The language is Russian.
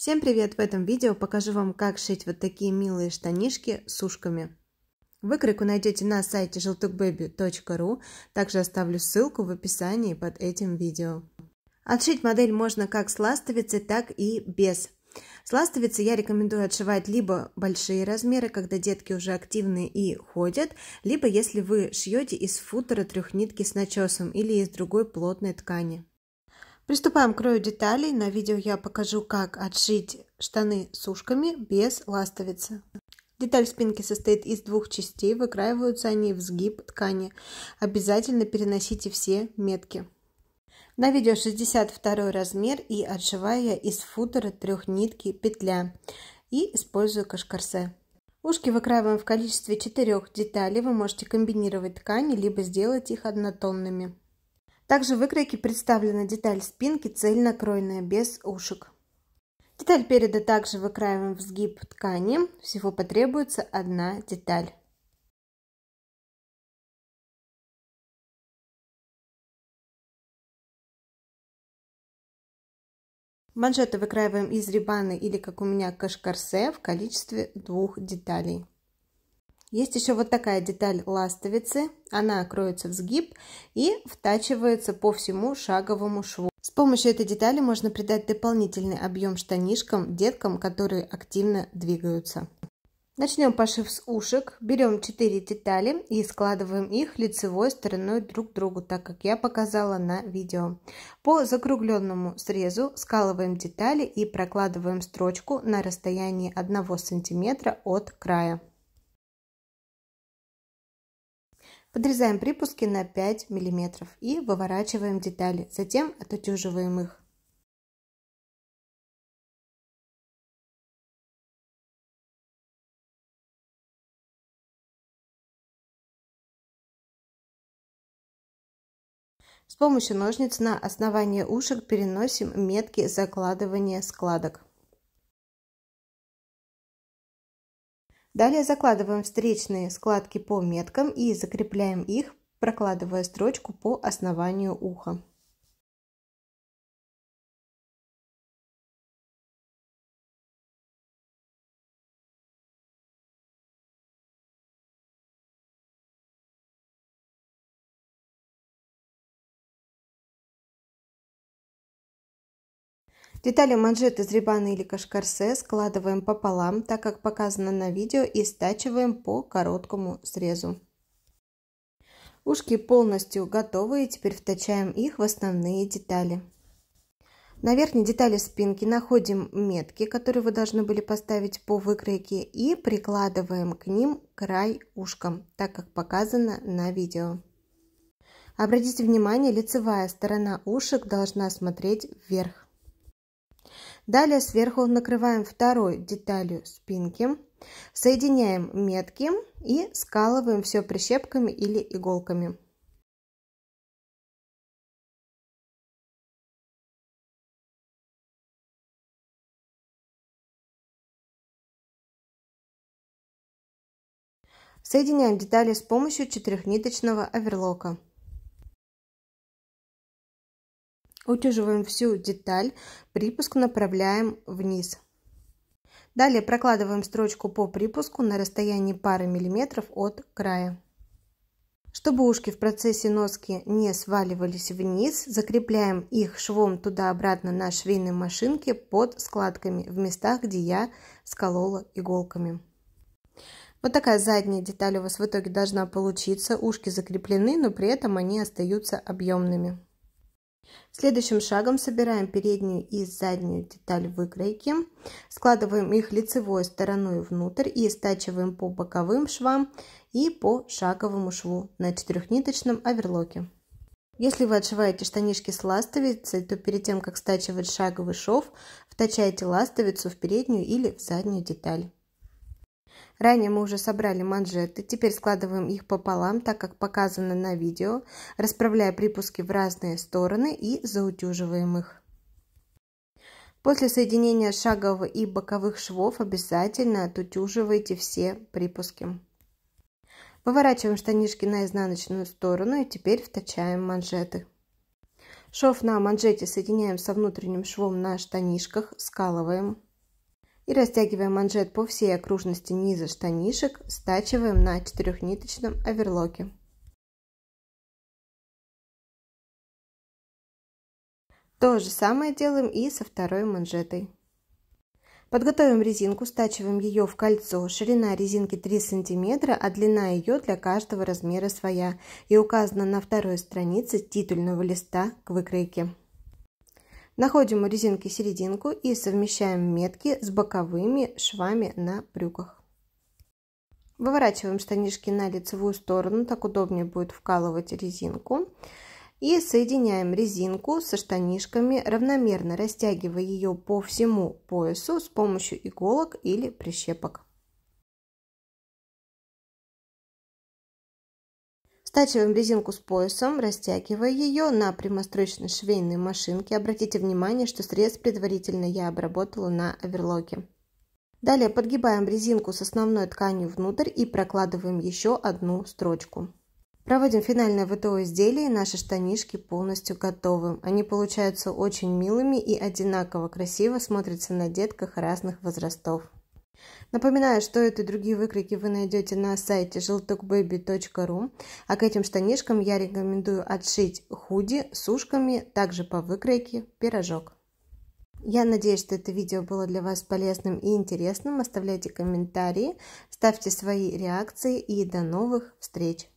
Всем привет! В этом видео покажу вам, как шить вот такие милые штанишки с ушками. Выкройку найдете на сайте желтукбэби.ру, также оставлю ссылку в описании под этим видео. Отшить модель можно как с ластовицей, так и без. С ластовицей я рекомендую отшивать либо большие размеры, когда детки уже активны и ходят, либо если вы шьете из футера трехнитки с начесом или из другой плотной ткани. Приступаем к крою деталей. На видео я покажу, как отшить штаны с ушками без ластовицы. Деталь спинки состоит из двух частей, выкраиваются они в сгиб ткани. Обязательно переносите все метки. На видео 62 размер и отшиваю я из футера трех нитки петля и использую кашкарсе. Ушки выкраиваем в количестве четырех деталей, вы можете комбинировать ткани, либо сделать их однотонными. Также в выкройке представлена деталь спинки, цельно без ушек. Деталь переда также выкраиваем в сгиб ткани. Всего потребуется одна деталь. Манжеты выкраиваем из рибаны или, как у меня, кашкарсе в количестве двух деталей. Есть еще вот такая деталь ластовицы. Она кроется в сгиб и втачивается по всему шаговому шву. С помощью этой детали можно придать дополнительный объем штанишкам, деткам, которые активно двигаются. Начнем пошив с ушек. Берем 4 детали и складываем их лицевой стороной друг к другу, так как я показала на видео. По закругленному срезу скалываем детали и прокладываем строчку на расстоянии 1 см от края. Подрезаем припуски на 5 мм и выворачиваем детали, затем отутюживаем их. С помощью ножниц на основание ушек переносим метки закладывания складок. Далее закладываем встречные складки по меткам и закрепляем их, прокладывая строчку по основанию уха. Детали манжет из рибана или кашкарсе складываем пополам, так как показано на видео, и стачиваем по короткому срезу. Ушки полностью готовы, и теперь втачаем их в основные детали. На верхней детали спинки находим метки, которые вы должны были поставить по выкройке, и прикладываем к ним край ушком, так как показано на видео. Обратите внимание, лицевая сторона ушек должна смотреть вверх. Далее сверху накрываем второй деталью спинки. Соединяем метки и скалываем все прищепками или иголками. Соединяем детали с помощью четырехниточного оверлока. Утюживаем всю деталь, припуск направляем вниз. Далее прокладываем строчку по припуску на расстоянии пары миллиметров от края. Чтобы ушки в процессе носки не сваливались вниз, закрепляем их швом туда-обратно на швейной машинке под складками в местах, где я сколола иголками. Вот такая задняя деталь у вас в итоге должна получиться. Ушки закреплены, но при этом они остаются объемными. Следующим шагом собираем переднюю и заднюю деталь выкройки, складываем их лицевой стороной внутрь и стачиваем по боковым швам и по шаговому шву на четырехниточном оверлоке. Если вы отшиваете штанишки с ластовицей, то перед тем, как стачивать шаговый шов, втачайте ластовицу в переднюю или в заднюю деталь. Ранее мы уже собрали манжеты, теперь складываем их пополам, так как показано на видео, расправляя припуски в разные стороны и заутюживаем их. После соединения шагового и боковых швов обязательно отутюживайте все припуски. Поворачиваем штанишки на изнаночную сторону и теперь втачаем манжеты. Шов на манжете соединяем со внутренним швом на штанишках, скалываем и растягиваем манжет по всей окружности низа штанишек, стачиваем на четырехниточном оверлоке. То же самое делаем и со второй манжетой. Подготовим резинку, стачиваем ее в кольцо. Ширина резинки 3 см, а длина ее для каждого размера своя и указана на второй странице титульного листа к выкройке. Находим у резинки серединку и совмещаем метки с боковыми швами на брюках. Выворачиваем штанишки на лицевую сторону, так удобнее будет вкалывать резинку. И соединяем резинку со штанишками, равномерно растягивая ее по всему поясу с помощью иголок или прищепок. Стачиваем резинку с поясом, растягивая ее на прямострочной швейной машинке. Обратите внимание, что срез предварительно я обработала на оверлоке. Далее подгибаем резинку с основной тканью внутрь и прокладываем еще одну строчку. Проводим финальное ВТО изделие, и наши штанишки полностью готовы. Они получаются очень милыми и одинаково красиво смотрятся на детках разных возрастов. Напоминаю, что это и другие выкройки вы найдете на сайте желтокбэби.ру, а к этим штанишкам я рекомендую отшить худи с ушками, также по выкройке пирожок. Я надеюсь, что это видео было для вас полезным и интересным. Оставляйте комментарии, ставьте свои реакции и до новых встреч!